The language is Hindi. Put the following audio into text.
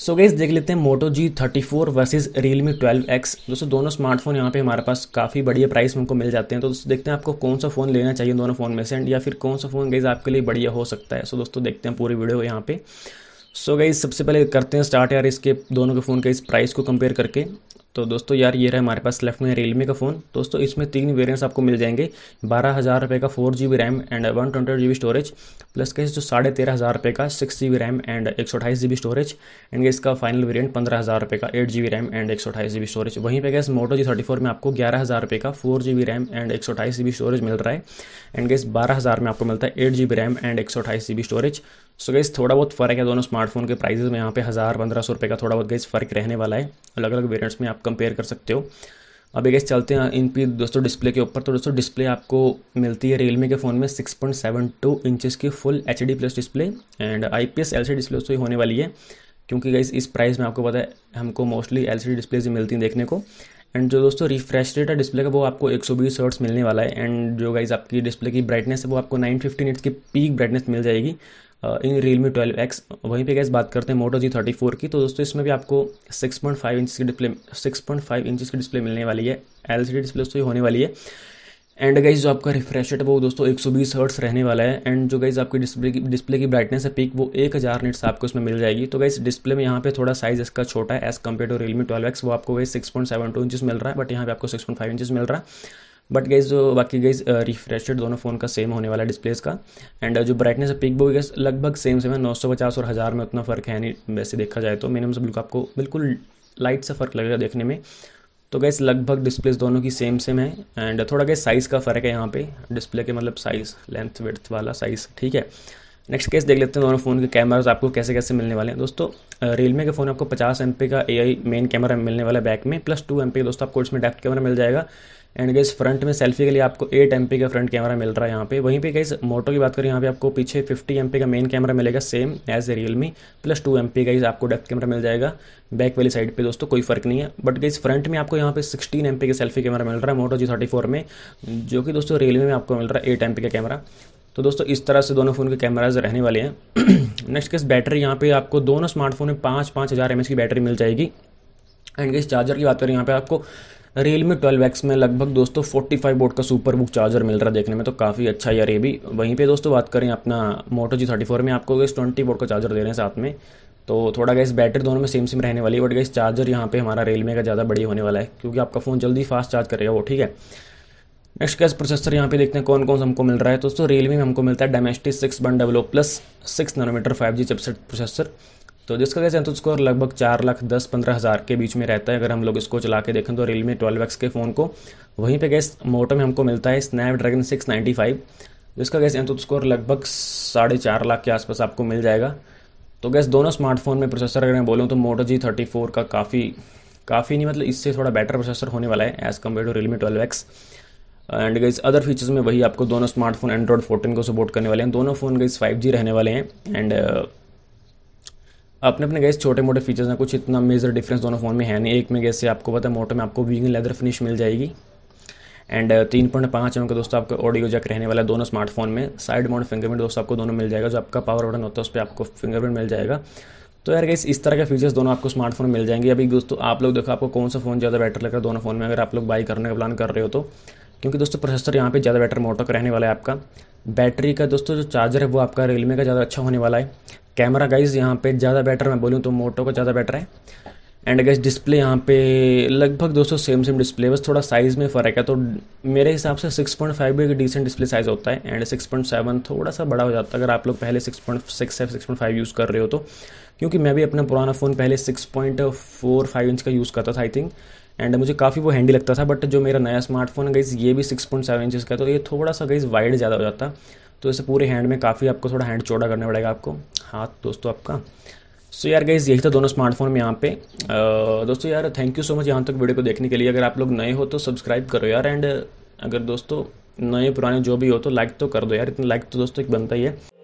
सो गई देख लेते हैं Moto G thirty four versus Realme twelve X दोस्तों दोनों स्मार्टफोन यहाँ पे हमारे पास काफ़ी बढ़िया प्राइस में उनको मिल जाते हैं तो दोस्तों देखते हैं आपको कौन सा फ़ोन लेना चाहिए दोनों फ़ोन में से एंड या फिर कौन सा फ़ोन गईज आपके लिए बढ़िया हो सकता है सो so दोस्तों देखते हैं पूरी वीडियो यहाँ पे सो so गई सबसे पहले करते हैं स्टार्ट यार इसके दोनों के फ़ोन के इस प्राइस को कंपेयर करके तो दोस्तों यार ये रहा हमारे पास लेफ्ट में रियलमी का फ़ोन दोस्तों इसमें तीन वेरियंट्स आपको मिल जाएंगे बारह हज़ार रुपये का four G B RAM and one twenty G B storage plus के जो साढ़े तेरह हज़ार रुपये का six G B RAM and एक सौ अठाईस जी बी स्टोरेज एंड इसका फाइनल वेरियंट पंद्रह हज़ार रुपये का eight G B RAM and एक सौ अठाईस जी बी स्टोरेज वहीं पर guys Moto G thirty four में आपको ग्यारह हज़ार रुपये का four G B RAM and एक सौ अठाईस जी बी स्टोरेज मिल रहा है एंड गैस बारह हज़ार में आपको मिलता है eight G B RAM and एक सौ अठाईस G B storage so so guys थोड़ा बहुत फ़र्क है दोनों स्मार्टफोन के प्राइजेज में यहाँ पे हज़ार पंद्रह सौ रुपये का थोड़ा बहुत गैस फ़र्क रहने वाला है अलग अलग वेरियंट्स में आप कंपेयर कर सकते हो अब गैस चलते हैं इन पी दोस्तों डिस्प्ले के ऊपर तो दोस्तों डिस्प्ले आपको मिलती है रियलमी के फ़ोन में six point seven two inches की full H D plus display and I P S L C display तो होने वाली है क्योंकि गैस इस प्राइस में आपको पता है हमको मोस्टली एल सी डिस्प्ले ही मिलती हैं देखने को एंड जो दोस्तों रिफ्रेश रेट है डिस्प्ले का वो आपको एक सौ बीस मिलने वाला है एंड जो गाइज आपकी डिस्प्ले की ब्राइटनेस है वो आपको नाइन फिफ्टी की पीक ब्राइटनेस मिल जाएगी इन रियलमी ट्वेल्व एक्स वहीं पे गैस बात करते हैं मोटो जी थर्टी फोर की तो दोस्तों इसमें भी आपको सिक्स पॉइंट फाइव इंच की display six point five inch की डिस्प्ले मिलने वाली है एल सी डी डिस्प्ले दोस्तों होने वाली है एंड गाइज जो आपका रिफ्रेश रेट वो दोस्तों एक सौ बीस हर्ट्स रहने वाला है एंड जो गाइज आपकी डिस्प्ले की डिस्प्ले की ब्राइटनेस है पीक वो एक हज़ार निट्स आपको उसमें मिल जाएगी तो गाइज डिस्प्ले में यहाँ पे थोड़ा साइज इसका छोटा है as compare to Realme twelve X वो आपको guys six point seven two inches मिल रहा है बट यहाँ पे आपको सिक्स पॉइंट फाइव इंचज़ मिल रहा है बट जो बाकी गई रिफ्रेश uh, दोनों फ़ोन का सेम होने वाला uh, है डिस्प्लेस का एंड जो ब्राइटनेस पिक बो गई लगभग सेम सेम है नौ सौ पचास और हज़ार में उतना फ़र्क है नहीं वैसे देखा जाए तो मिनिमम से बिल्कुल आपको बिल्कुल लाइट सा फ़र्क लगेगा देखने में तो गैस लगभग डिस्प्लेस दोनों की सेम सेम है एंड थोड़ा गैस साइज़ का फ़र्क है यहाँ पे डिस्प्ले के मतलब साइज़ लेंथ विड्थ वाला साइज़ ठीक है नेक्स्ट केस देख लेते हैं दोनों फ़ोन के कैमराज आपको कैसे कैसे मिलने वाले हैं दोस्तों रियलमी uh, के फ़ोन आपको 50 एम का ए मेन कैमरा मिलने वाला है बैक में प्लस टू एम का दोस्तों आपको इसमें डेप्थ कैमरा मिल जाएगा एंड गैस फ्रंट में सेल्फी के लिए आपको एट एम का फ्रंट कैमरा मिल रहा है यहाँ पे वहीं पे गैस मोटो की बात करें यहाँ पे आपको पीछे फिफ्टी एम का मेन कैमरा मिलेगा same as a Realme plus two M P guys आपको डेप्थ कैमरा मिल जाएगा बैक वाली साइड पे दोस्तों कोई फर्क नहीं है बट गाइज फ्रंट में आपको यहाँ पे सिक्सटीन एम का सेल्फी कैमरा मिल रहा है मोटो जी थर्टी फोर में जो कि दोस्तों रियलमी में आपको मिल रहा है एट एम का कैमरा तो दोस्तों इस तरह से दोनों फ़ोन के कैमराज रहने वाले हैं नेक्स्ट केस बैटरी यहाँ पे आपको दोनों स्मार्टफोन में पाँच पाँच हज़ार एम की बैटरी मिल जाएगी एंड गैस चार्जर की बात करें यहाँ पे आपको रियलमी ट्वेल्व एक्स में लगभग दोस्तों फोर्टी फाइव वोट का सुपर बुक चार्जर मिल रहा है देखने में तो काफ़ी अच्छा यार ये भी वहीं पे दोस्तों बात करें अपना मोटो जी थर्टी फोर में आपको गैस ट्वेंटी वोट का चार्जर दे रहे हैं साथ में तो थोड़ा गैस बैटरी दोनों में सेम सेम रहने वाली है बट गैस चार्जर यहाँ पे हमारा रेलवे का ज़्यादा बढ़िया होने वाला है क्योंकि आपका फ़ोन जल्दी फास्ट चार्ज करेगा वो ठीक है नेक्स्ट गैस प्रोसेसर यहाँ पे देखते हैं कौन कौन सा हमको मिल रहा है दोस्तों रियलमी में हमको मिलता है Dimensity six one double o plus six nanometre five G chipset processor तो जिसका गैस एंथो स्कोर लगभग चार लाख दस पंद्रह हज़ार के बीच में रहता है अगर हम लोग इसको चला के देखें तो रियलमी ट्वेल्व एक्स के फ़ोन को वहीं पे गैस मोटो में हमको मिलता है Snapdragon six ninety five जिसका गैस एंथो स्कोर लगभग साढ़े चार लाख के आसपास आपको मिल जाएगा तो गैस दोनों स्मार्टफोन में प्रोसेसर अगर मैं बोलूँ तो मोटो जी थर्टी फोर का काफ़ी काफ़ी नहीं मतलब इससे थोड़ा बेटर प्रोसेसर होने वाला है as compare to Realme twelve X and guys other features में वही आपको दोनों स्मार्टफोन एंड्रॉयड फोर्टीन को सपोर्ट करने वाले हैं दोनों फ़ोन गईज फाइव जी रहने वाले हैं एंड अपने अपने गैस छोटे मोटे फीचर्स हैं कुछ इतना मेजर डिफरेंस दोनों फ़ोन में है नहीं एक में गैस से आपको पता है मोटो में आपको वीगन लेदर फिनिश मिल जाएगी एंड uh, तीन पॉइंट पाँच एम का दोस्तों आपको ऑडियो जैक रहने वाला है दोनों स्मार्टफोन में साइड माउंट फिंगरप्रिंट दोस्तों आपको दोनों मिल जाएगा जो आपका पावर बटन होता है उस पर आपको फिंगरप्रिंट मिल जाएगा तो यार गैस इस तरह के फीचर्स दोनों आपको स्मार्टफोन मिल जाएंगे अभी दोस्तों आप लोग देखो आपको कौन सा फ़ोन ज़्यादा बेटर लग रहा है दोनों फ़ोन में अगर आप लोग बाई करने का प्लान कर रहे हो तो क्योंकि दोस्तों प्रोसेसर यहाँ पे ज़्यादा बेटर मोटो का रहने वाला है आपका बैटरी का दोस्तों जो चार्जर है वो आपका रियलमी का ज़्यादा अच्छा होने वाला है कैमरा गाइज यहाँ पे ज़्यादा बेटर मैं बोलूँ तो मोटो का ज़्यादा बेटर है एंड गाइज डिस्प्ले यहाँ पे लगभग दोस्तों सेम सेम डिस्प्ले बस थोड़ा साइज़ में फ़र्क है तो मेरे हिसाब से 6.5 पॉइंट फाइव भी एक डिसेंट डिस्प्ले साइज़ होता है एंड 6.7 थोड़ा सा बड़ा हो जाता है अगर आप लोग पहले 6.6 या फाइव यूज़ कर रहे हो तो क्योंकि मैं भी अपना पुराना फ़ोन पहले 6.45 इंच का यूज़ करता था आई थिंक एंड मुझे काफ़ी वो हैंडी लगता था बट जो मेरा नया स्मार्टफोन है गई ये भी सिक्स पॉइंट सेवन इंचज़ का तो ये थोड़ा सा गई वाइड ज़्यादा हो जाता तो इसे पूरे हैंड में काफ़ी आपको थोड़ा हैंड चौड़ा करना पड़ेगा आपको हाथ दोस्तों आपका सो so यार गाइज यही था दोनों स्मार्टफोन में यहाँ पे दोस्तों यार थैंक यू सो मच यहाँ तक वीडियो को देखने के लिए अगर आप लोग नए हो तो सब्सक्राइब करो यार एंड अगर दोस्तों नए पुराने जो भी हो तो लाइक तो कर दो यार इतना लाइक तो दोस्तों एक बनता ही है